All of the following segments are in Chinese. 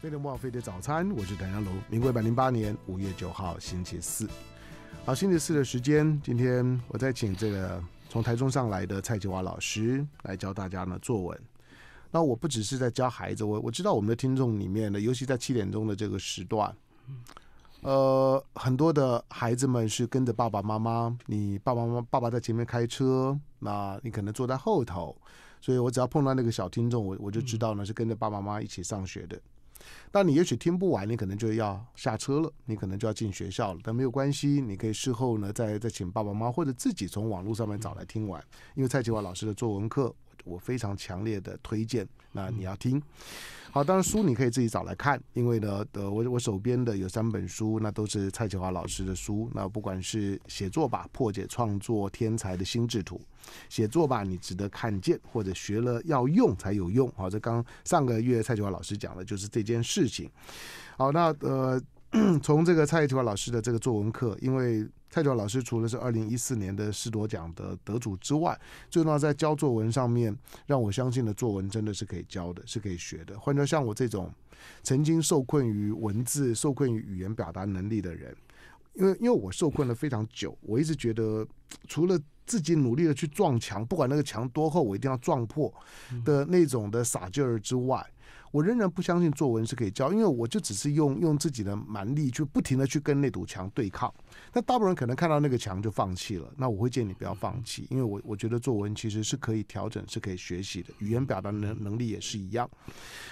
飞得莫飞早餐。我是谭阳龙，民国一百零八年五月九号星期四。好，星期四的时间，今天我再请这个从台中上来的蔡启华老师来教大家呢作文。那我不只是在教孩子，我我知道我们的听众里面呢，尤其在七点钟的这个时段，呃，很多的孩子们是跟着爸爸妈妈。你爸爸妈妈爸爸在前面开车，那你可能坐在后头，所以我只要碰到那个小听众，我我就知道呢是跟着爸爸妈妈一起上学的。那你也许听不完，你可能就要下车了，你可能就要进学校了，但没有关系，你可以事后呢再再请爸爸妈妈或者自己从网络上面找来听完，因为蔡启华老师的作文课我非常强烈的推荐，那你要听。好，当然书你可以自己找来看，因为呢，呃，我我手边的有三本书，那都是蔡启华老师的书，那不管是写作吧，破解创作天才的心智图，写作吧，你值得看见或者学了要用才有用，好，这刚上个月蔡启华老师讲的就是这件事情，好，那呃，从这个蔡启华老师的这个作文课，因为。蔡卓老师除了是二零一四年的世铎奖的得主之外，最重要在教作文上面，让我相信的作文真的是可以教的，是可以学的。换成像我这种曾经受困于文字、受困于语言表达能力的人，因为因为我受困了非常久，我一直觉得除了自己努力的去撞墙，不管那个墙多厚，我一定要撞破的那种的傻劲儿之外，我仍然不相信作文是可以教，因为我就只是用用自己的蛮力去不停的去跟那堵墙对抗。那大部分人可能看到那个墙就放弃了。那我会建议你不要放弃，因为我我觉得作文其实是可以调整，是可以学习的。语言表达能能力也是一样。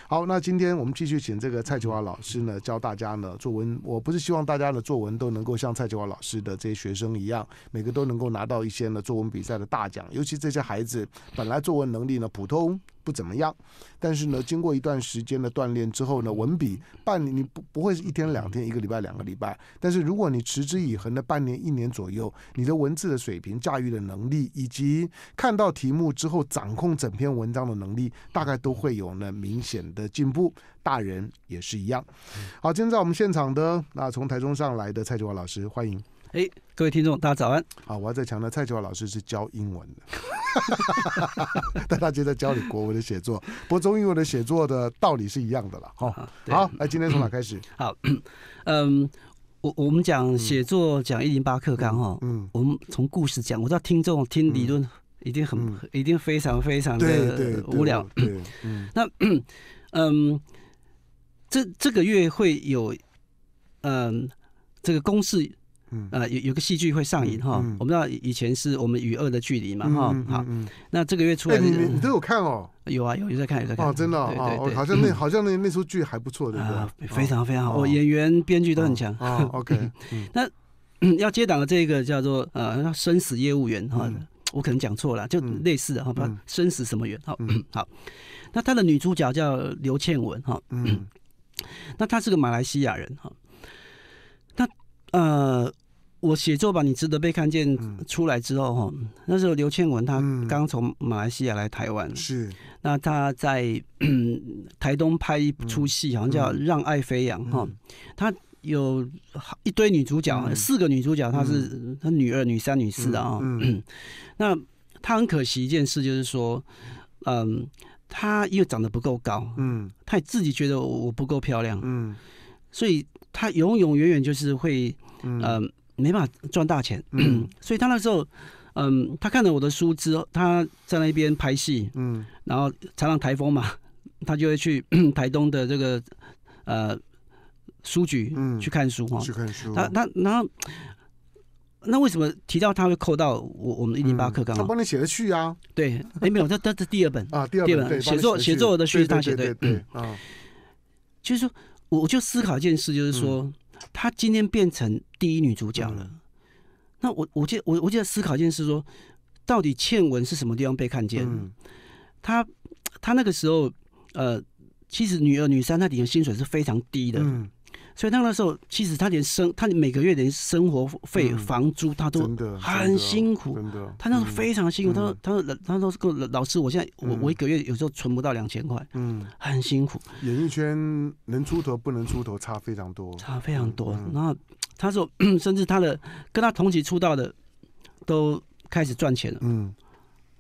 好，那今天我们继续请这个蔡启华老师呢教大家呢作文。我不是希望大家的作文都能够像蔡启华老师的这些学生一样，每个都能够拿到一些呢作文比赛的大奖。尤其这些孩子本来作文能力呢普通不怎么样，但是呢经过一段时间的锻炼之后呢，文笔半你不不会是一天两天，一个礼拜两个礼拜。但是如果你持之以横了半年一年左右，你的文字的水平、驾驭的能力，以及看到题目之后掌控整篇文章的能力，大概都会有呢明显的进步。大人也是一样。好，今天在我们现场的那从台中上来的蔡志华老师，欢迎。哎，各位听众，大家早安。好，我要再强调，蔡志华老师是教英文的，但大家在教你国文的写作，不过中英文的写作的道理是一样的了。哈，好，那今天从哪开始？好，嗯。我我们讲写作讲一零八课纲哈，我们从故事讲，我知道听众听理论一定很一定非常非常的无聊。那嗯，这这个月会有嗯这个公式。嗯啊，有有个戏剧会上瘾哈，我们知道以前是我们与恶的距离嘛哈，好，那这个月出来你你都有看哦？有啊，有在看，有在看，哦，真的哦，好像那好像那那出剧还不错，对不对？非常非常好，哦，演员编剧都很强。OK，那 要接档的这个叫做呃生死业务员哈，我可能讲错了，就类似的哈，生死什么员？好，好，那他的女主角叫刘倩文哈，嗯，那她是个马来西亚人哈。呃，我写作吧，你值得被看见。出来之后哈，那时候刘倩文她刚从马来西亚来台湾，是那她在 台东拍一出戏，好像叫《让爱飞扬》哈。她有一堆女主角，四个女主角，她是她女二、女三、女四的啊。那她很可惜一件事，就是说，嗯，她又长得不够高，嗯，她自己觉得我不够漂亮，嗯，所以。他永永远远就是会，嗯，没办法赚大钱，所以他那时候，嗯，他看了我的书之后，他在那边拍戏，嗯，然后常常台风嘛，他就会去 台东的这个，呃，书局，嗯，去看书哈，去看书，他他然后，那为什么提到他会扣到我我们一零八课纲？他帮你写的序啊，对，哎没有，这这是第二本啊，第二本写作写作的序是他写的对啊，就是。说我我就思考一件事，就是说，她今天变成第一女主角了。那我我就我我就在思考一件事，说，到底倩文是什么地方被看见？她她那个时候，呃，其实女二、女三那底的薪水是非常低的。所以他那时候，其实他连生，他每个月连生活费、房租他都很辛苦。真的，他那时候非常辛苦。他说：“他说，他说，老师，我现在我我一个月有时候存不到两千块，嗯，很辛苦。”演艺圈能出头不能出头差非常多，差非常多。然后他说，甚至他的跟他同期出道的都开始赚钱了。嗯，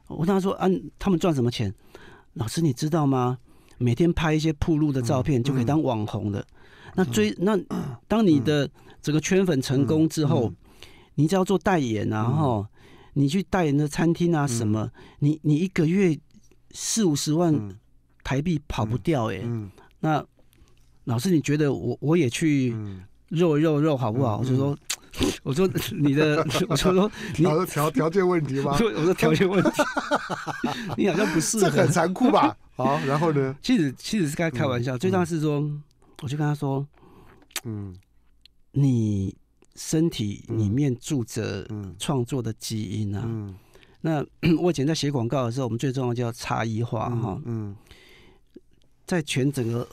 我跟他说：“啊，他们赚什么钱？”老师，你知道吗？每天拍一些铺路的照片就可以当网红的。那追那当你的这个圈粉成功之后，你只要做代言啊后你去代言的餐厅啊什么，你你一个月四五十万台币跑不掉哎。那老师你觉得我我也去肉肉肉好不好？我就说我说你的，我说说 条条件问题吗？我说条件问题，你好像不是这很残酷吧？啊，然后呢？其实其实是开开玩笑，最大是说。我就跟他说：“嗯，你身体里面住着创作的基因啊。那 我以前在写广告的时候，我们最重要叫差异化哈。嗯，在全整个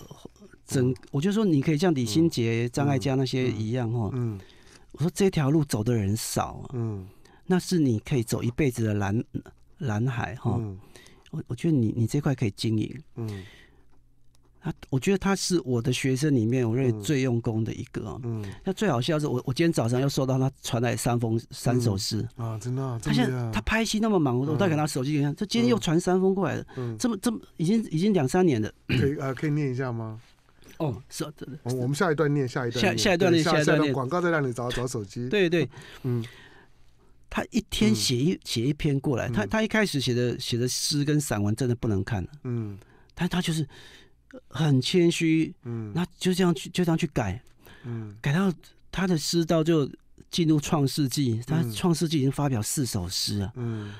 整，我就说你可以像李新杰、张爱嘉那些一样哈。嗯，我说这条路走的人少。嗯，那是你可以走一辈子的蓝蓝海哈。我我觉得你你这块可以经营。嗯。”他我觉得他是我的学生里面，我认为最用功的一个。嗯，那最好笑是我我今天早上又收到他传来三封三首诗。啊，真的，他现在他拍戏那么忙，我都带给他手机，你看，他今天又传三封过来了。嗯，这么这么已经已经两三年了。可以啊，可以念一下吗？哦，是啊，真的。哦，我们下一段念，下一段下下一段念，下一段念。广告在那里找找手机。对对，嗯，他一天写一写一篇过来，他他一开始写的写的诗跟散文真的不能看嗯，他他就是。很谦虚，嗯，那就这样去，就这样去改，嗯，改到他的诗到就进入创世纪，他创世纪已经发表四首诗了，嗯，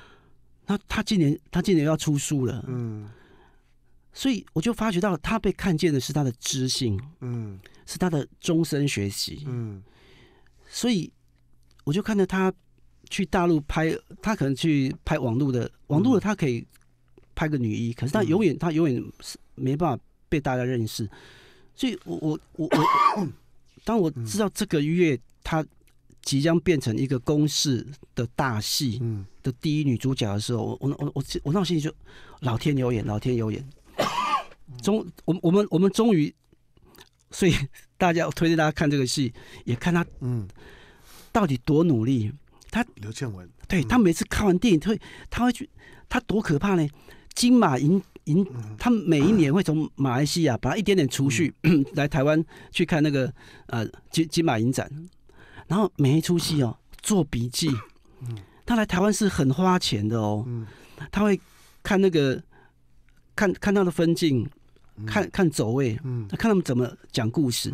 那他今年他今年要出书了，嗯，所以我就发觉到他被看见的是他的知性，嗯，是他的终身学习，嗯，所以我就看到他去大陆拍，他可能去拍网络的，网络的他可以拍个女一，可是他永远他永远是没办法。被大家认识，所以，我我我我，当我知道这个月她即将变成一个公式的大戏的第一女主角的时候，我我我我，我那心里就老天有眼，老天有眼，终，我我们我们终于，所以 大家推荐大家看这个戏，也看她嗯，到底多努力，他刘倩文，对他每次看完电影，他会他会去，他多可怕呢？金马银银，他每一年会从马来西亚把一点点储蓄 来台湾去看那个呃金金马影展，然后每一出戏哦做笔记。他来台湾是很花钱的哦，他会看那个看看他的分镜，看看走位，看他们怎么讲故事。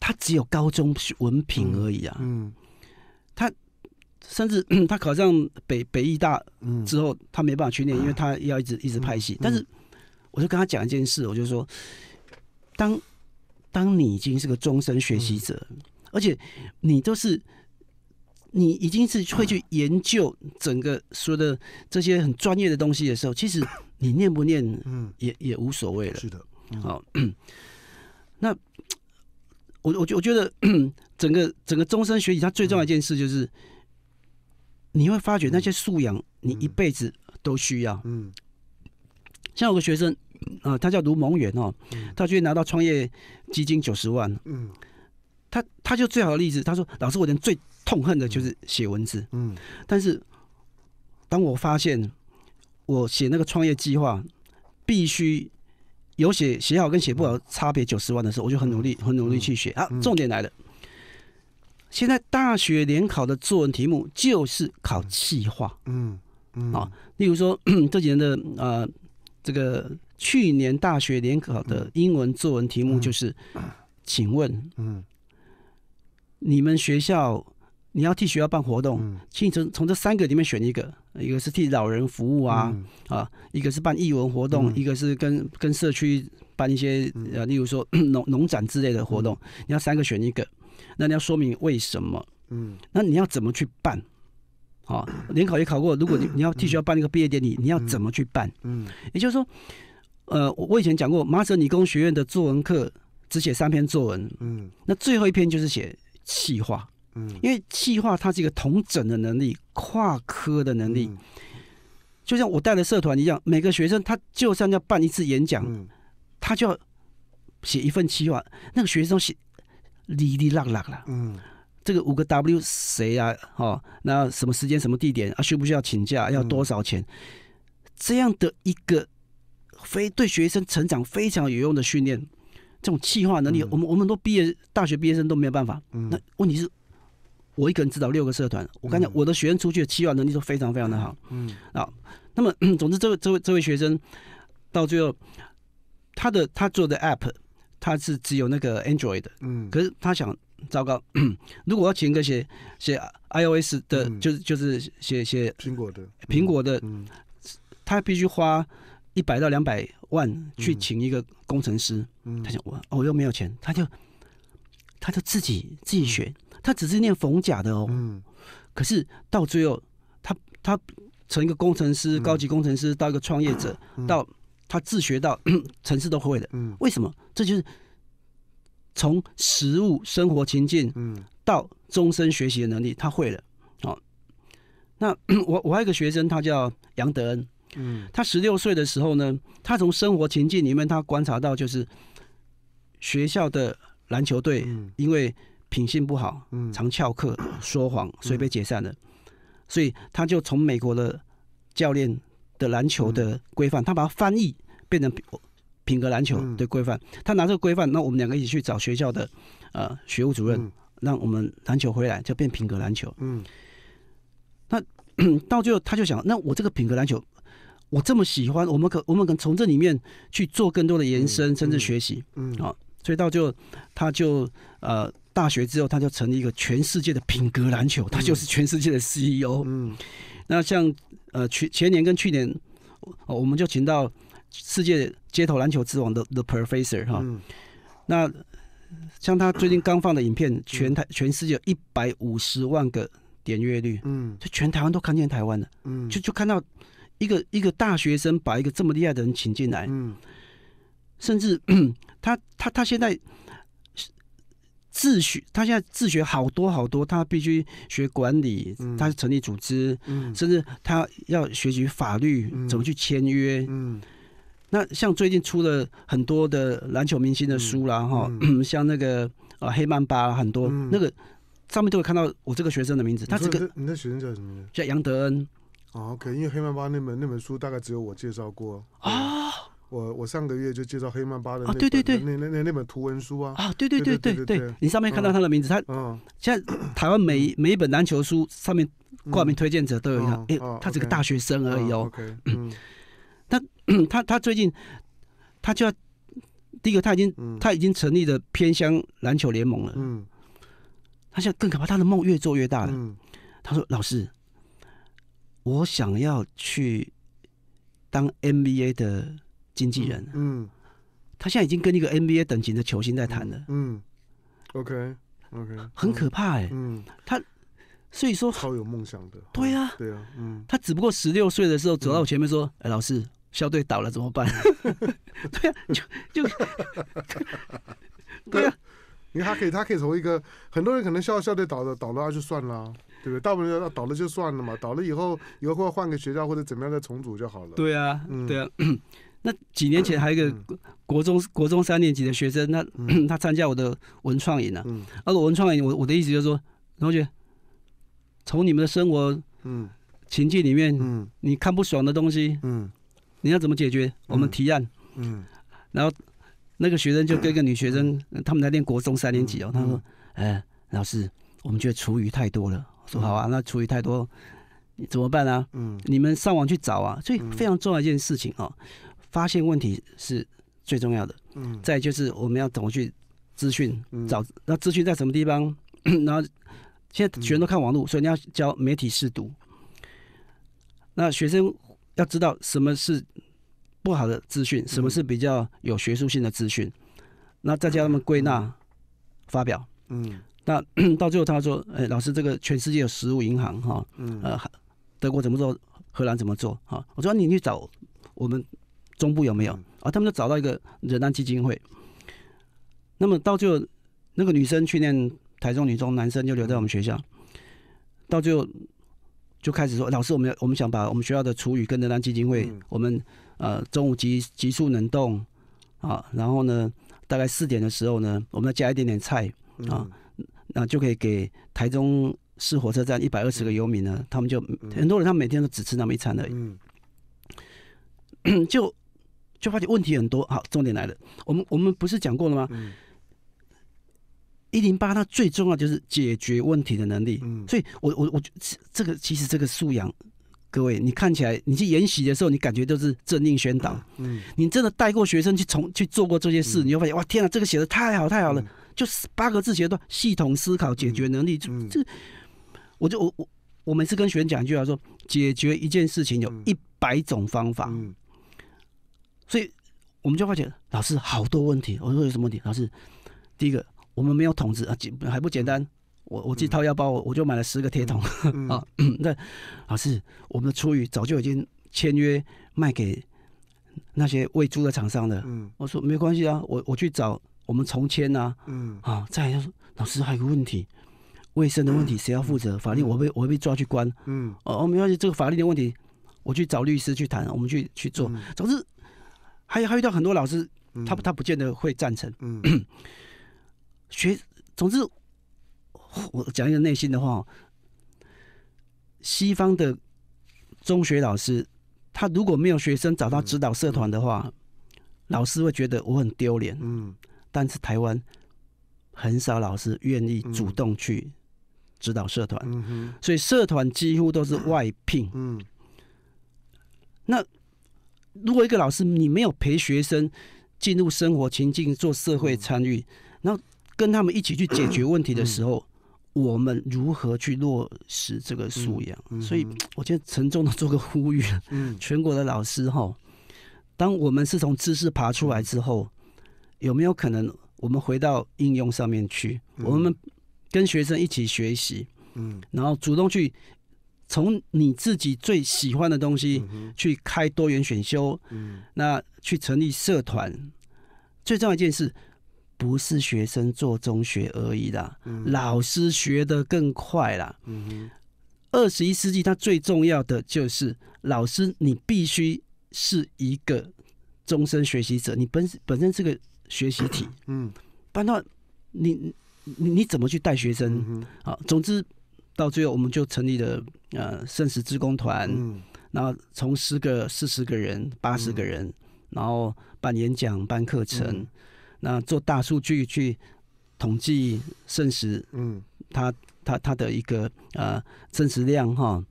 他只有高中文凭而已啊，他。甚至 他考上北北艺大之后，他没办法去念，因为他要一直一直拍戏。但是，我就跟他讲一件事，我就说：当当你已经是个终身学习者，而且你都是你已经是会去研究整个说的这些很专业的东西的时候，其实你念不念，嗯，也也无所谓了。是的，好。那我我觉我觉得 整个整个终身学习，它最重要一件事就是。你会发觉那些素养，你一辈子都需要。嗯，像有个学生，啊，他叫卢蒙元哦，他去拿到创业基金九十万。嗯，他他就最好的例子，他说：“老师，我人最痛恨的就是写文字。”嗯，但是当我发现我写那个创业计划必须有写写好跟写不好差别九十万的时候，我就很努力很努力去写啊。重点来了。现在大学联考的作文题目就是考气化，嗯嗯啊，例如说 这几年的呃，这个去年大学联考的英文作文题目就是，请问，嗯，你们学校你要替学校办活动，请从从这三个里面选一个，一个是替老人服务啊啊，一个是办义文活动，一个是跟跟社区办一些呃，例如说 农农展之类的活动，你要三个选一个。那你要说明为什么？嗯，那你要怎么去办？好，联考也考过。如果你 你要继续要办那个毕业典礼，你要怎么去办？嗯，也就是说，呃，我以前讲过，麻省理工学院的作文课只写三篇作文，嗯，那最后一篇就是写气划，嗯，因为气划它是一个同整的能力，跨科的能力，就像我带的社团一样，每个学生他就算要办一次演讲，他就要写一份计划，那个学生写。里里啦啦了，嗯，这个五个 W 谁啊？哦，那什么时间、什么地点啊？需不需要请假？要多少钱？这样的一个非对学生成长非常有用的训练，这种气划能力，我们我们都毕业大学毕业生都没有办法。嗯，那问题是，我一个人指导六个社团，我跟你讲，我的学生出去的计划能力都非常非常的好。嗯，啊，那么总之，这位这位这位学生到最后，他的他做的 app。他是只有那个 Android 的，可是他想，糟糕，如果要请一个写写 iOS 的，就是就是写写苹果的，苹果的，他必须花一百到两百万去请一个工程师。他想我，我又没有钱，他就他就自己自己学，他只是念逢甲的哦，可是到最后，他他成一个工程师，高级工程师，到一个创业者，到。他自学到，城市都会了。为什么？这就是从实物生活情境，嗯，到终身学习的能力，他会了。哦，那 我我还一个学生，他叫杨德恩，嗯，他十六岁的时候呢，他从生活情境里面，他观察到就是学校的篮球队，因为品性不好，嗯，常翘课、说谎，所以被解散了。所以他就从美国的教练。的篮球的规范，他把它翻译变成品格篮球的规范，他拿这个规范，那我们两个一起去找学校的呃学务主任，让我们篮球回来就变品格篮球。嗯，那 到最后他就想，那我这个品格篮球，我这么喜欢，我们可我们可从这里面去做更多的延伸，甚至学习。嗯，啊，所以到最后他就呃大学之后他就成立一个全世界的品格篮球，他就是全世界的 CEO。嗯，那像。呃，前前年跟去年，我们就请到世界街头篮球之王的 The Professor 哈，那像他最近刚放的影片，全台全世界一百五十万个点阅率，嗯，就全台湾都看见台湾的，嗯，就就看到一个一个大学生把一个这么厉害的人请进来，嗯，甚至 他他他现在。自学，他现在自学好多好多，他必须学管理，他成立组织，甚至他要学习法律，怎么去签约。那像最近出了很多的篮球明星的书啦，哈，像那个呃黑曼巴很多，那个上面都会看到我这个学生的名字。他这个你的学生叫什么？叫杨德恩。OK，因为黑曼巴那本那本书大概只有我介绍过啊。我我上个月就介绍黑曼巴的啊，对对对，那那那那本图文书啊，啊，对对对对对，你上面看到他的名字，他嗯，现在台湾每一每一本篮球书上面挂名推荐者都有他，哎，他只是个大学生而已哦，OK，嗯，他他他最近他就要第一个他已经他已经成立了偏乡篮球联盟了，嗯，他现在更可怕，他的梦越做越大了，嗯，他说老师，我想要去当 NBA 的。经纪人，嗯，他现在已经跟一个 NBA 等级的球星在谈了，嗯，OK，OK，很可怕哎，嗯，他所以说超有梦想的，对呀，对呀，嗯，他只不过十六岁的时候走到我前面说，哎，老师，校队倒了怎么办？对呀，就就对啊，因为他可以，他可以从一个很多人可能校校队倒了倒了，那就算了，对不对？大部分人倒了就算了嘛，倒了以后以后换个学校或者怎么样再重组就好了，对呀，对呀。那几年前还有一个国中国中三年级的学生，那 他参加我的文创营呢？而文创营，我我的意思就是说，同学，从你们的生活情境里面，嗯、你看不爽的东西，嗯、你要怎么解决？我们提案。嗯然后那个学生就跟 一个女学生，他们在念国中三年级哦。他说：“哎，老师，我们觉得厨余太多了。”说：“好啊，那厨余太多怎么办啊？嗯，你们上网去找啊。”所以非常重要一件事情哦。发现问题是最重要的，嗯，再就是我们要怎么去资讯，找那资讯在什么地方，然后现在学生都看网络，所以你要教媒体试读，那学生要知道什么是不好的资讯，什么是比较有学术性的资讯，那再教他们归纳发表，嗯，那 到最后他说，哎，老师，这个全世界有十五银行哈，嗯，呃，德国怎么做，荷兰怎么做，哈，我说你去找我们。中部有没有啊？他们就找到一个人安基金会。那么到最后，那个女生去念台中女中，男生就留在我们学校。到最后就开始说：“老师，我们我们想把我们学校的厨余跟人安基金会，我们呃中午急急速能动啊，然后呢，大概四点的时候呢，我们再加一点点菜啊，那就可以给台中市火车站一百二十个游民呢，他们就很多人，他每天都只吃那么一餐而已。” 就就发现问题很多，好，重点来了。我们我们不是讲过了吗？一零八，它最重要就是解决问题的能力。嗯，所以，我我我，这个其实这个素养，各位，你看起来，你去研习的时候，你感觉都是政令宣导。嗯，你真的带过学生去从去做过这些事，你会发现，哇，天啊，这个写的太好太好了，就八个字写的系统思考解决能力。就这，我就我我，我每次跟学员讲一句话说，解决一件事情有一百种方法。所以我们就发现，老师好多问题。我说有什么问题？老师，第一个，我们没有桶子啊，简还不简单。我我自己掏腰包，我我就买了十个铁桶 啊。那老师，我们的初语早就已经签约卖给那些喂猪的厂商了。嗯，我说没关系啊，我我去找我们重签呐。嗯啊，再老师还有个问题，卫生的问题，谁要负责？法律我会我会被抓去关。嗯哦，没关系，这个法律的问题，我去找律师去谈，我们去去做。总之。还有还遇到很多老师，他他不见得会赞成。嗯，学总之，我讲一个内心的话，西方的中学老师，他如果没有学生找到指导社团的话，老师会觉得我很丢脸。嗯，但是台湾很少老师愿意主动去指导社团。嗯，所以社团几乎都是外聘。嗯，那。如果一个老师你没有陪学生进入生活情境做社会参与，然后跟他们一起去解决问题的时候，我们如何去落实这个素养？所以我觉得沉重的做个呼吁，全国的老师哈，当我们是从知识爬出来之后，有没有可能我们回到应用上面去？我们跟学生一起学习，嗯，然后主动去。从你自己最喜欢的东西去开多元选修，那去成立社团。最重要一件事，不是学生做中学而已啦，老师学的更快啦。二十一世纪，它最重要的就是老师，你必须是一个终身学习者。你本本身是个学习体，嗯，那你你怎么去带学生？啊，总之。到最后，我们就成立了呃圣石职工团，那从十个、四十个人、八十个人，然后办演讲、办课程，那做大数据去统计圣石，嗯，他他他的一个呃圣石量哈，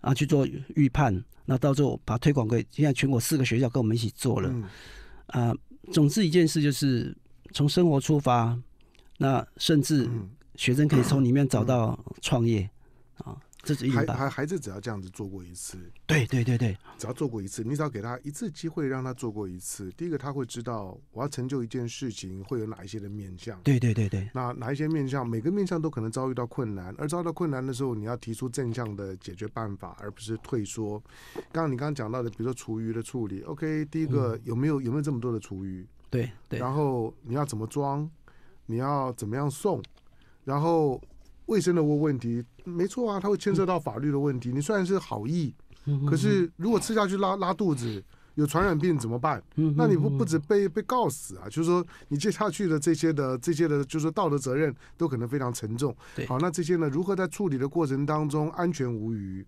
啊去做预判，那到最后把推广给现在全国四个学校跟我们一起做了，啊，总之一件事就是从生活出发，那甚至。学生可以从里面找到创业啊，这是还还孩子只要这样子做过一次，对对对对，只要做过一次，你只要给他一次机会让他做过一次。第一个，他会知道我要成就一件事情会有哪一些的面向。对对对对，那哪一些面向，每个面向都可能遭遇到困难，而遭到困难的时候，你要提出正向的解决办法，而不是退缩。刚刚你刚刚讲到的，比如说厨余的处理，OK，第一个有没有有没有这么多的厨余？对对，然后你要怎么装，你要怎么样送？然后卫生的问问题，没错啊，它会牵涉到法律的问题。你虽然是好意，可是如果吃下去拉拉肚子、有传染病怎么办？那你不不止被被告死啊，就是说你接下去的这些的这些的，就是说道德责任都可能非常沉重。好，那这些呢，如何在处理的过程当中安全无虞？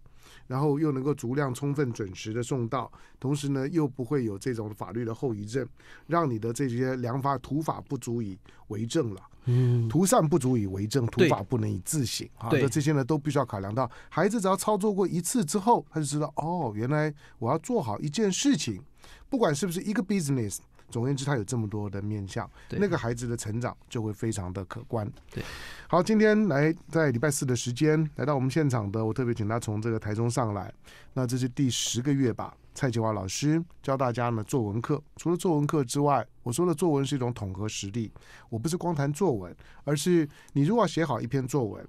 然后又能够足量、充分、准时的送到，同时呢，又不会有这种法律的后遗症，让你的这些良法、土法不足以为证了。嗯，涂善不足以为证，涂法不能以自省啊。这这些呢，都必须要考量到。孩子只要操作过一次之后，他就知道哦，原来我要做好一件事情，不管是不是一个 business。总而言之，他有这么多的面相，那个孩子的成长就会非常的可观。对，好，今天来在礼拜四的时间来到我们现场的，我特别请他从这个台中上来。那这是第十个月吧？蔡启华老师教大家呢作文课。除了作文课之外，我说的作文是一种统合实力，我不是光谈作文，而是你如果要写好一篇作文，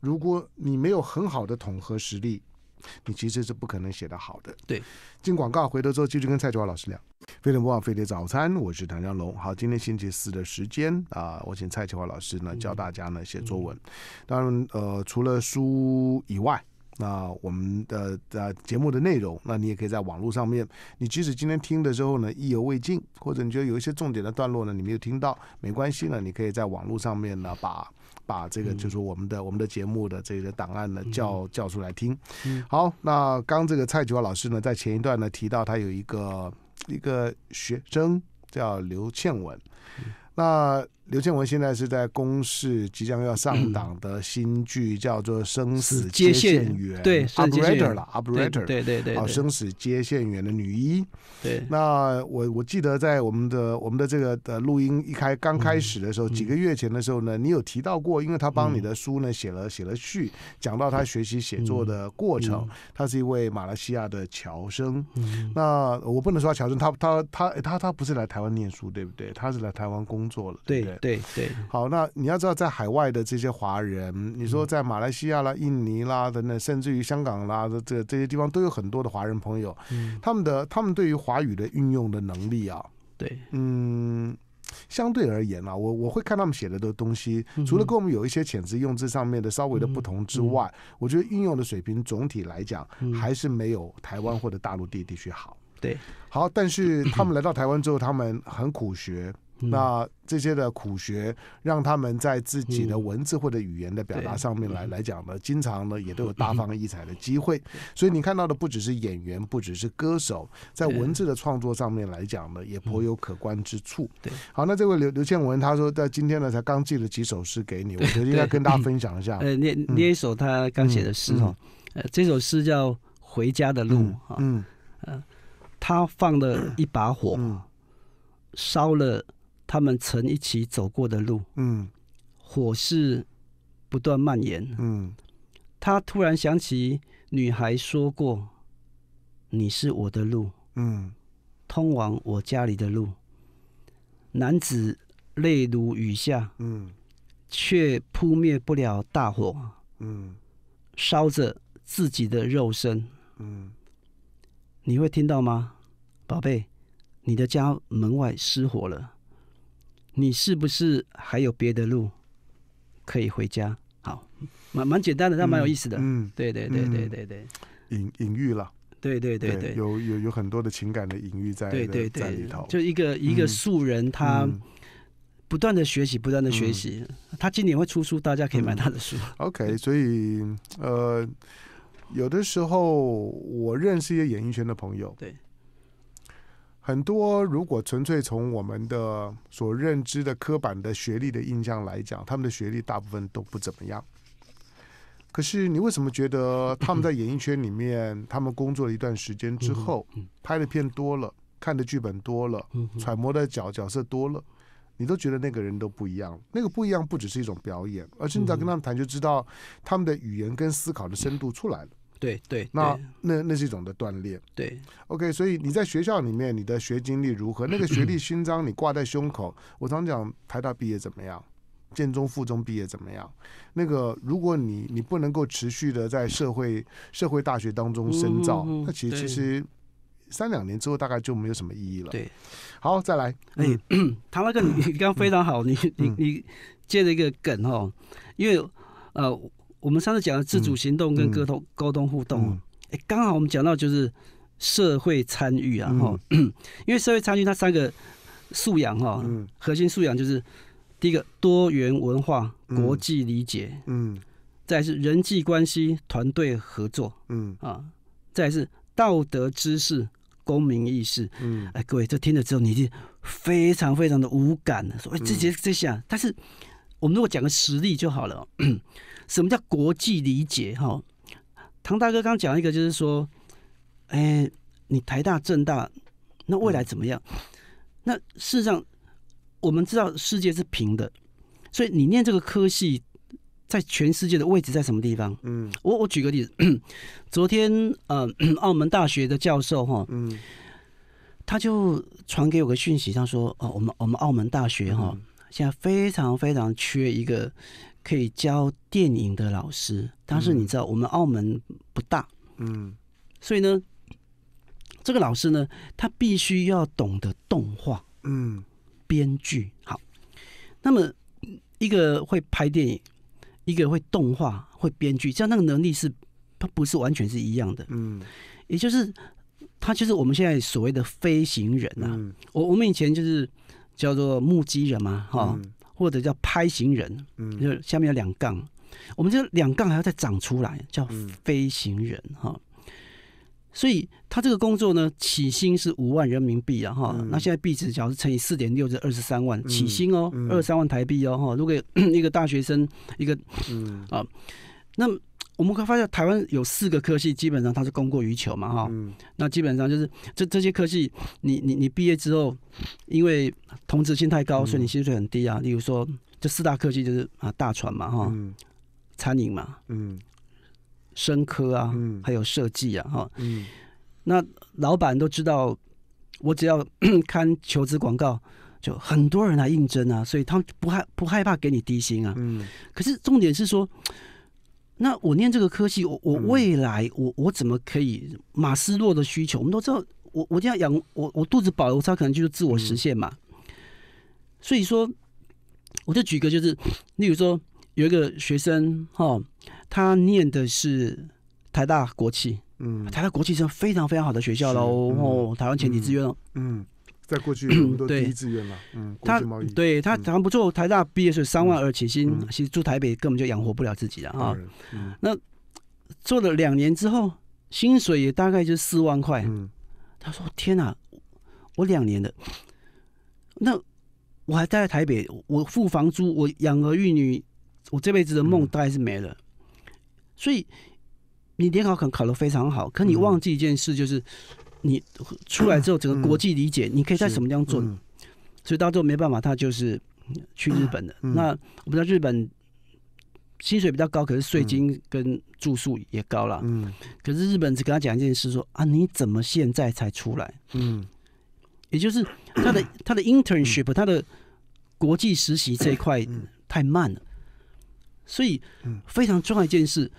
如果你没有很好的统合实力。你其实是不可能写的好的。对，进广告，回头之后继续跟蔡启华老师聊。飞常播好，飞碟早餐，我是唐江龙。好，今天星期四的时间啊，我请蔡启华老师呢教大家呢写作文。当然，呃，除了书以外，那我们的的节目的内容，那你也可以在网络上面。你即使今天听的时候呢意犹未尽，或者你觉得有一些重点的段落呢你没有听到，没关系呢，你可以在网络上面呢把。把这个就是我们的我们的节目的这个档案呢，叫叫出来听。好，那刚这个蔡九华老师呢，在前一段呢提到他有一个一个学生叫刘倩文，那。刘建文现在是在公示即将要上档的新剧，叫做《生死接线员》。对，o 是接线员了，operator，对对对，啊，生死接线员的女一。对。那我我记得在我们的我们的这个的录音一开刚开始的时候，几个月前的时候呢，你有提到过，因为他帮你的书呢写了写了序，讲到他学习写作的过程。他是一位马来西亚的侨生。那我不能说侨生，他他他他他不是来台湾念书，对不对？他是来台湾工作了，对不对？对对，好，那你要知道，在海外的这些华人，你说在马来西亚啦、印尼啦等等，甚至于香港啦，这这些地方都有很多的华人朋友，他们的他们对于华语的运用的能力啊，对，嗯，相对而言啊，我我会看他们写的的东西，除了跟我们有一些遣词用字上面的稍微的不同之外，我觉得运用的水平总体来讲还是没有台湾或者大陆地地区好。对，好，但是他们来到台湾之后，他们很苦学。那这些的苦学，让他们在自己的文字或者语言的表达上面来来讲呢，经常呢也都有大放异彩的机会。所以你看到的不只是演员，不只是歌手，在文字的创作上面来讲呢，也颇有可观之处。对，好，那这位刘刘倩文他说在今天呢才刚寄了几首诗 给你，我觉得应该跟大家分享一下。呃，念念一首他刚写的诗哦，这首诗叫《回家的路》嗯，他放了一把火，烧了。他们曾一起走过的路，嗯，火势不断蔓延，嗯，他突然想起女孩说过：“你是我的路，嗯，通往我家里的路。”男子泪如雨下，嗯，却扑灭不了大火，嗯，烧着自己的肉身，嗯，你会听到吗，宝贝？你的家门外失火了。你是不是还有别的路可以回家？好，蛮蛮简单的，但蛮有意思的。嗯，对对对对对对，隐隐喻了。对对对对，有有有很多的情感的隐喻在在里头。就一个一个素人，他不断的学习，不断的学习。他今年会出书，大家可以买他的书。OK，所以呃，有的时候我认识一些演艺圈的朋友。对。很多如果纯粹从我们的所认知的刻板的学历的印象来讲，他们的学历大部分都不怎么样。可是你为什么觉得他们在演艺圈里面，他们工作了一段时间之后，拍的片多了，看的剧本多了，揣摩的角角色多了，你都觉得那个人都不一样。那个不一样不只是一种表演，而是你只要跟他们谈，就知道他们的语言跟思考的深度出来了。对对，那那那是一种的锻炼。对，OK，所以你在学校里面你的学经历如何？那个学历勋章你挂在胸口。我常讲，台大毕业怎么样？建中、附中毕业怎么样？那个，如果你你不能够持续的在社会社会大学当中深造，那其实其实三两年之后大概就没有什么意义了。对，好，再来。哎，唐大哥，你刚刚非常好，你你你接了一个梗哦，因为呃。我们上次讲的自主行动跟沟通、沟通互动，哎，刚好我们讲到就是社会参与啊，哈，因为社会参与它三个素养哈，核心素养就是第一个多元文化、国际理解，嗯，再是人际关系、团队合作，嗯啊，再是道德知识、公民意识，嗯，哎，各位这听了之后，你已经非常非常的无感了，说哎这些这些，但是我们如果讲个实例就好了。什么叫国际理解？哈，唐大哥刚讲一个，就是说，哎，你台大、正大，那未来怎么样？那事实上，我们知道世界是平的，所以你念这个科系，在全世界的位置在什么地方？嗯，我我举个例子，昨天呃，澳门大学的教授哈，嗯，他就传给我个讯息，他说，哦，我们我们澳门大学哈，现在非常非常缺一个。可以教电影的老师，但是你知道我们澳门不大，嗯，所以呢，这个老师呢，他必须要懂得动画，嗯，编剧，好，那么一个会拍电影，一个会动画会编剧，这样那个能力是他不是完全是一样的，嗯，也就是他就是我们现在所谓的飞行人啊，我我们以前就是叫做目击人嘛，哈。或者叫拍行人，嗯，就下面有两杠，我们这两杠还要再长出来，叫飞行人哈。所以他这个工作呢，起薪是五万人民币啊哈。那现在币值只要是乘以四点六，就二十三万起薪哦，二三万台币哦哈。如果 一个大学生一个，嗯啊，那。我们可以发现，台湾有四个科技，基本上它是供过于求嘛，哈，那基本上就是这这些科技，你你你毕业之后，因为同质性太高，所以你薪水很低啊。例如说，这四大科技就是啊，大船嘛，哈，餐饮嘛，嗯，生科啊，嗯，还有设计啊，哈，嗯，那老板都知道，我只要 看求职广告，就很多人来应征啊，所以他不害不害怕给你低薪啊，嗯，可是重点是说。那我念这个科系，我我未来我我怎么可以马斯洛的需求？我们都知道，我我这样养我我肚子饱，我才可能就是自我实现嘛。所以说，我就举个就是，例如说有一个学生哈，他念的是台大国企，嗯，台大国际是非常非常好的学校喽，哦，台湾前几志愿喽，嗯。在过去，很多第一志愿嘛，嗯，他对他谈不错，台大毕业是三万二起薪，其实住台北根本就养活不了自己了哈。那做了两年之后，薪水也大概就四万块。他说：“天哪，我两年的，那我还待在台北，我付房租，我养儿育女，我这辈子的梦大概是没了。”所以你联考可能考得非常好，可你忘记一件事就是。你出来之后，整个国际理解，你可以在什么地方做？所以到最后没办法，他就是去日本的。那我们知道日本薪水比较高，可是税金跟住宿也高了。嗯，可是日本只跟他讲一件事：说啊，你怎么现在才出来？嗯，也就是他的 他的 internship，他的国际实习这一块太慢了。所以非常重要一件事。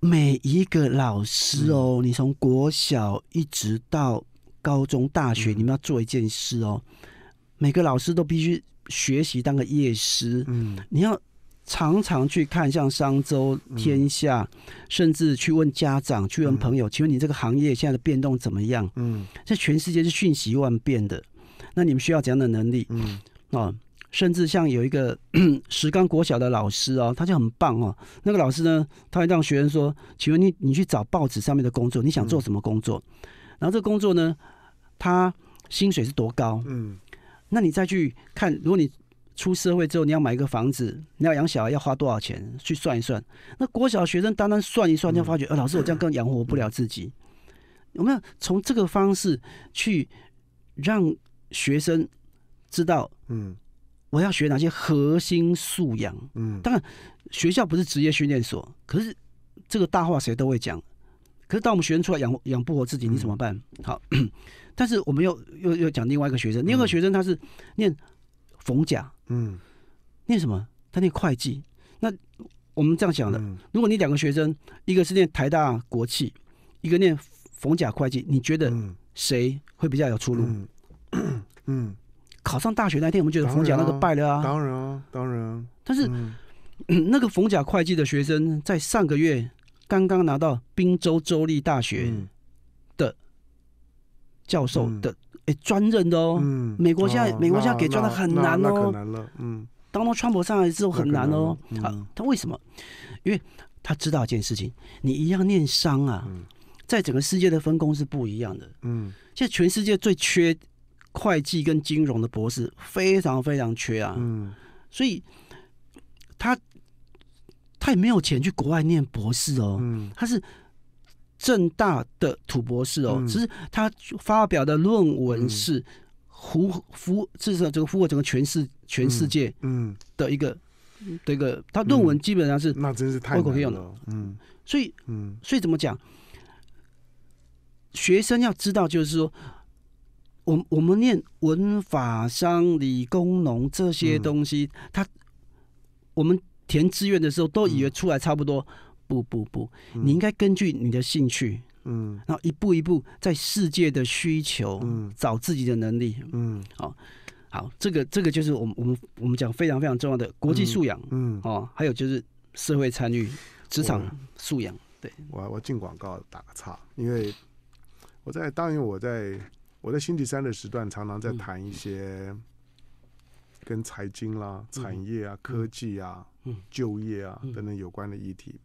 每一个老师哦，你从国小一直到高中、大学，你们要做一件事哦。每个老师都必须学习当个业师，嗯，你要常常去看像商周天下，甚至去问家长、去问朋友，请问你这个行业现在的变动怎么样？嗯，这全世界是瞬息万变的，那你们需要怎样的能力？嗯，哦。甚至像有一个 石冈国小的老师哦，他就很棒哦。那个老师呢，他会让学生说：“请问你，你去找报纸上面的工作，你想做什么工作？然后这工作呢，他薪水是多高？嗯，那你再去看，如果你出社会之后，你要买一个房子，你要养小孩，要花多少钱？去算一算。那国小学生单单算一算，就发觉，呃，老师我这样更养活不了自己。有没有从这个方式去让学生知道，嗯。”我要学哪些核心素养？嗯，当然，学校不是职业训练所，可是这个大话谁都会讲。可是，当我们学生出来养养不活自己，你怎么办？好，但是我们又又又讲另外一个学生，另外一个学生他是念冯甲，嗯，念什么？他念会计。那我们这样想的，如果你两个学生，一个是念台大国企，一个念冯甲会计，你觉得谁会比较有出路？嗯。考上大学那天，我们觉得冯甲那个败了啊！当然啊，当然啊。但是 那个冯甲会计的学生，在上个月刚刚拿到滨州州立大学的教授的哎，专任的哦。嗯，美国现在美国现在给专的很难哦，很难了。嗯，当他创办上来之后很难哦。他他为什么？因为他知道一件事情，你一样念商啊，在整个世界的分工是不一样的。嗯，现在全世界最缺。会计跟金融的博士非常非常缺啊，嗯，所以他他也没有钱去国外念博士哦，嗯，他是正大的土博士哦，只是他发表的论文是符符，至少这个符合整个全世全世界，嗯，的一个这个，他论文基本上是那真是太够用了，嗯，所以嗯，所以怎么讲？学生要知道，就是说。我我们念文法商理工农这些东西，他我们填志愿的时候都以为出来差不多，不不不，你应该根据你的兴趣，嗯，然后一步一步在世界的需求嗯，找自己的能力，嗯，好，好，这个这个就是我们我们我们讲非常非常重要的国际素养，嗯，哦，还有就是社会参与、职场素养。对，我我进广告打个叉，因为我在当年我在。我在星期三的时段常常在谈一些跟财经啦、产业啊、科技啊、就业啊等等有关的议题。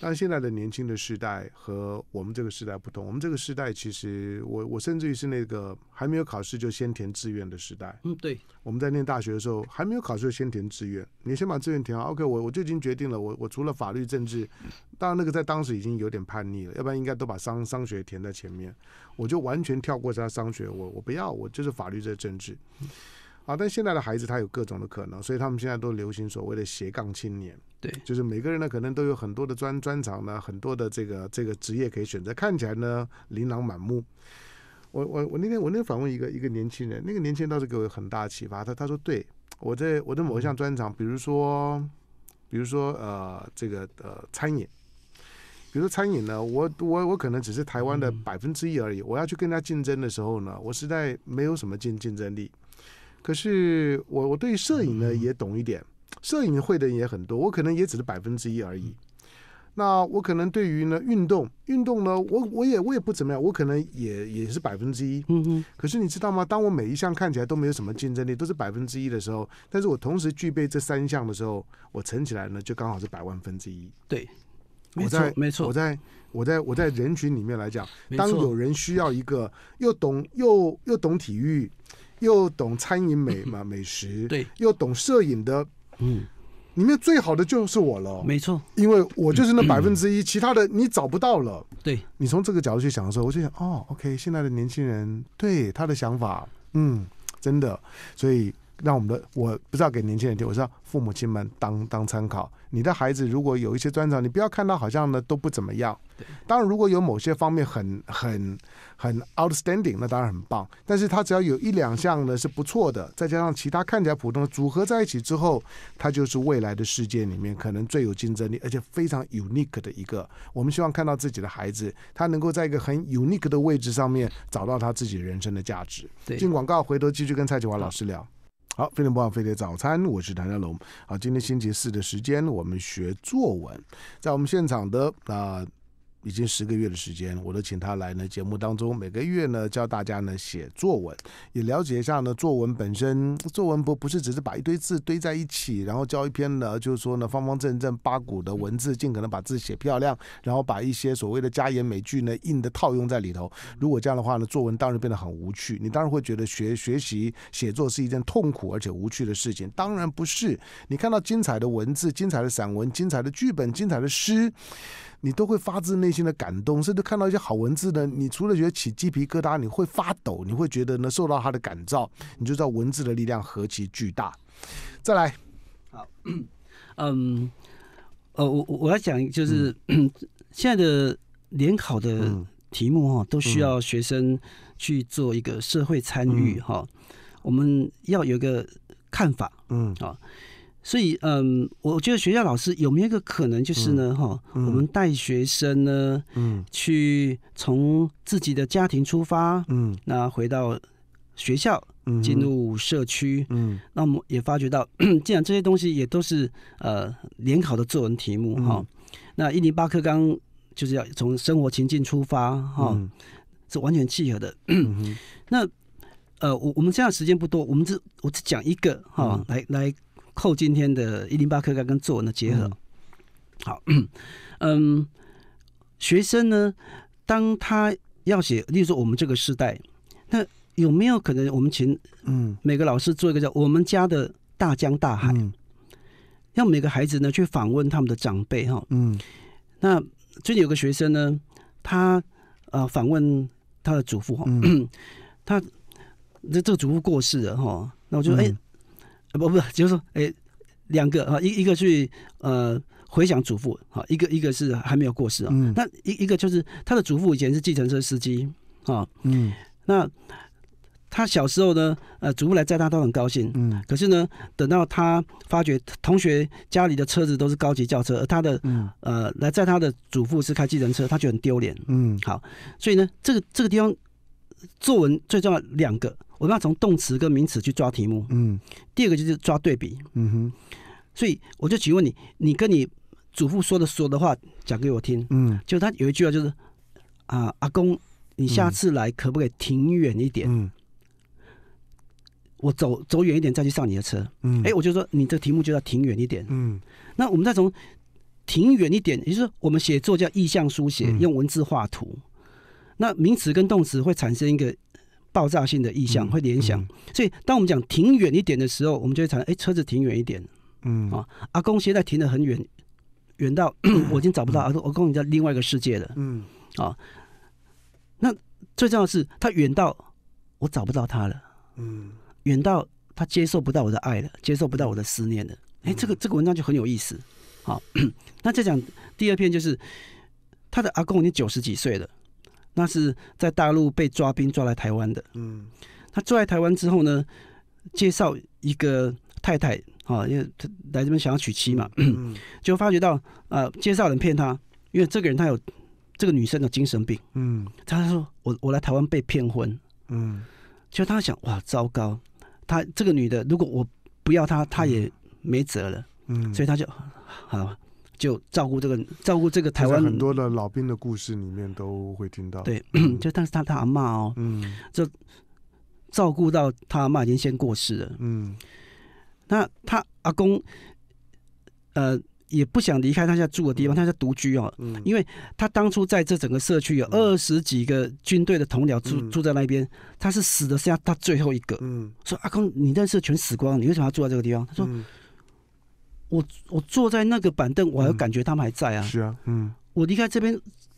但现在的年轻的时代和我们这个时代不同。我们这个时代，其实我我甚至于是那个还没有考试就先填志愿的时代。嗯，对。我们在念大学的时候，还没有考试就先填志愿，你先把志愿填好。OK，我我就已经决定了，我我除了法律、政治，当然那个在当时已经有点叛逆了，要不然应该都把商商学填在前面。我就完全跳过这商学，我我不要，我就是法律这政治。啊！但现在的孩子他有各种的可能，所以他们现在都流行所谓的斜杠青年，对，就是每个人呢可能都有很多的专专长呢，很多的这个这个职业可以选择，看起来呢琳琅满目。我我我那天我那个访问一个一个年轻人，那个年轻人倒是给我很大启发。他他说对我在我的某一项专长，比如说比如说呃这个呃餐饮，比如说餐饮呢，我我我可能只是台湾的百分之一而已。我要去跟他竞争的时候呢，我实在没有什么竞竞争力。可是我我对摄影呢也懂一点，摄影会的人也很多，我可能也只是百分之一而已。那我可能对于呢运动运动呢，我我也我也不怎么样，我可能也也是百分之一。嗯嗯。可是你知道吗？当我每一项看起来都没有什么竞争力，都是百分之一的时候，但是我同时具备这三项的时候，我乘起来呢就刚好是百万分之一。对，没错没错，我在我在我在人群里面来讲，当有人需要一个又懂又又懂体育。又懂餐饮美嘛 美食，对，又懂摄影的，嗯，里面最好的就是我了，没错，因为我就是那 百分之一，其他的你找不到了。对，你从这个角度去想的时候，我就想，哦，OK，现在的年轻人对他的想法，嗯，真的，所以让我们的我不知道给年轻人听，我知道父母亲们当当参考，你的孩子如果有一些专长，你不要看他好像呢都不怎么样。当然，如果有某些方面很很很 outstanding，那当然很棒。但是，他只要有一两项呢是不错的，再加上其他看起来普通的组合在一起之后，他就是未来的世界里面可能最有竞争力，而且非常 unique 的一个。我们希望看到自己的孩子，他能够在一个很 unique 的位置上面找到他自己人生的价值。进广告，回头继续跟蔡启华老师聊。好，非常棒，飞碟早餐，我是谭家龙。好，今天星期四的时间，我们学作文，在我们现场的啊。已经十个月的时间，我都请他来呢。节目当中每个月呢，教大家呢写作文，也了解一下呢。作文本身，作文不不是只是把一堆字堆在一起，然后教一篇呢，就是说呢，方方正正八股的文字，尽可能把字写漂亮，然后把一些所谓的家言美句呢硬的套用在里头。如果这样的话呢，作文当然变得很无趣，你当然会觉得学学习写作是一件痛苦而且无趣的事情。当然不是，你看到精彩的文字、精彩的散文、精彩的剧本、精彩的诗。你都会发自内心的感动，甚至看到一些好文字的，你除了觉得起鸡皮疙瘩，你会发抖，你会觉得呢受到他的感召，你就知道文字的力量何其巨大。再来，好，嗯，呃，我我来讲，就是现在的联考的题目哈，都需要学生去做一个社会参与哈，我们要有个看法，嗯，啊。所以，嗯，我觉得学校老师有没有一个可能，就是呢，哈，我们带学生呢，嗯，去从自己的家庭出发，嗯，那回到学校，嗯，进入社区，嗯，那我们也发觉到，既然这些东西也都是呃联考的作文题目，哈，那一零八课纲就是要从生活情境出发，哈，是完全契合的。那呃，我我们现在时间不多，我们只我只讲一个哈，来来。扣今天的一零八课纲跟作文的结合，好，嗯，学生呢，当他要写，例如说我们这个时代，那有没有可能我们请，嗯，每个老师做一个叫“我们家的大江大海”，让每个孩子呢去访问他们的长辈，哈，嗯，那最近有个学生呢，他呃访问他的祖父哈，他这这个祖父过世了哈，那我就哎。不不，就是说，哎，两个啊，一一个去呃回想祖父啊，一个一个是还没有过世啊，那一一个就是他的祖父以前是计程车司机啊，嗯，那他小时候呢，呃，祖父来载他都很高兴，嗯，可是呢，等到他发觉同学家里的车子都是高级轿车，而他的呃来载他的祖父是开计程车，他就很丢脸，嗯，好，所以呢，这个这个地方作文最重要两个。我们要从动词跟名词去抓题目。嗯。第二个就是抓对比。嗯哼。所以我就请问你，你跟你祖父说的所有的话讲给我听。嗯。就他有一句话就是，啊，阿公，你下次来可不可以停远一点？嗯。我走走远一点再去上你的车。嗯。哎，我就说你这题目就要停远一点。嗯。那我们再从停远一点，也就是我们写作叫意向书写，用文字画图。那名词跟动词会产生一个。爆炸性的意向会联想，所以当我们讲停远一点的时候，我们就会生哎，车子停远一点，嗯啊，阿公现在停的很远，远到 我已经找不到阿公，阿公已经在另外一个世界了，嗯啊。那最重要的是，他远到我找不到他了，嗯，远到他接受不到我的爱了，接受不到我的思念了。哎，这个这个文章就很有意思。好，那再讲第二篇，就是他的阿公已经九十几岁了。那是在大陆被抓兵抓来台湾的，嗯，他抓来台湾之后呢，介绍一个太太啊，因为他来这边想要娶妻嘛，就发觉到啊，介绍人骗他，因为这个人他有这个女生有精神病，嗯，他说我我来台湾被骗婚，嗯，就他想哇糟糕，他这个女的如果我不要她，她也没辙了，嗯，所以他就好了。就照顾这个，照顾这个台湾很多的老兵的故事里面都会听到。对，就但是他他阿妈哦，嗯，就照顾到他阿妈已经先过世了。嗯，那他阿公，呃，也不想离开他家住的地方，他在独居哦，嗯，因为他当初在这整个社区有二十几个军队的同僚住住在那边，他是死的，剩下他最后一个。嗯，说阿公，你那是全死光，你为什么要住在这个地方？他说。我我坐在那个板凳，我还感觉他们还在啊。是啊，嗯，我离开这边，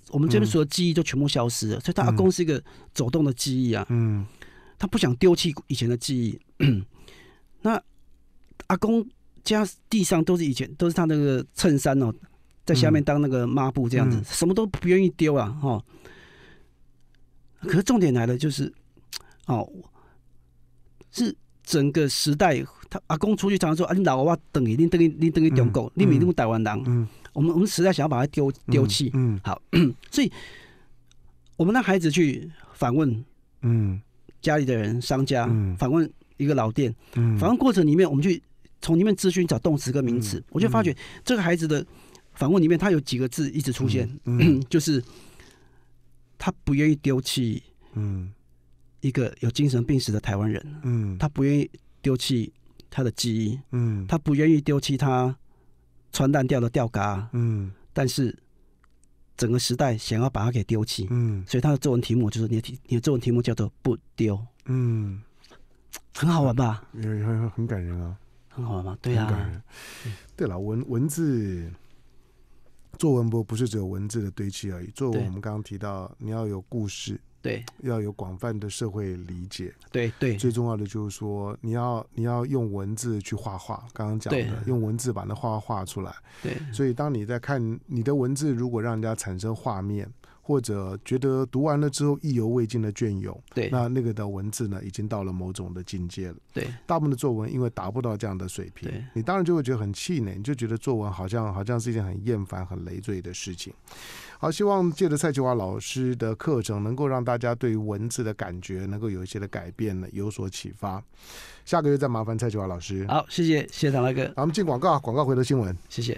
我们这边所有记忆都全部消失了。所以，他阿公是一个走动的记忆啊。嗯，他不想丢弃以前的记忆。那阿公家地上都是以前都是他那个衬衫哦，在下面当那个抹布这样子，什么都不愿意丢啊。哈，可是重点来了，就是，哦，是整个时代。阿公出去常常说：“啊，你老我等你，你等你，你等你点够，你咪那会台湾人。”我们我们实在想要把他丢丢弃。好，所以我们那孩子去反问，嗯，家里的人、商家反问一个老店，反问过程里面，我们去从里面咨询找动词跟名词，我就发觉这个孩子的反问里面，他有几个字一直出现，就是他不愿意丢弃，嗯，一个有精神病史的台湾人，嗯，他不愿意丢弃。他的记忆，嗯，他不愿意丢弃他穿烂掉的钓竿，嗯，但是整个时代想要把它给丢弃，嗯，所以他的作文题目就是你的题，你的作文题目叫做“不丢”，嗯，很好玩吧？也很很感人啊，很好玩嘛，对啊，对了，文文字作文不不是只有文字的堆砌而已，作文我们刚刚提到，你要有故事。对，要有广泛的社会理解。对对，最重要的就是说，你要你要用文字去画画。刚刚讲的，用文字把那画画出来。对，所以当你在看你的文字，如果让人家产生画面。或者觉得读完了之后意犹未尽的隽永，对，那那个的文字呢，已经到了某种的境界了。对，大部分的作文因为达不到这样的水平，你当然就会觉得很气馁，你就觉得作文好像好像是一件很厌烦、很累赘的事情。好，希望借着蔡其华老师的课程，能够让大家对文字的感觉能够有一些的改变呢，有所启发。下个月再麻烦蔡其华老师。好，谢谢，谢谢唐大哥。我们进广告，广告回头新闻，谢谢。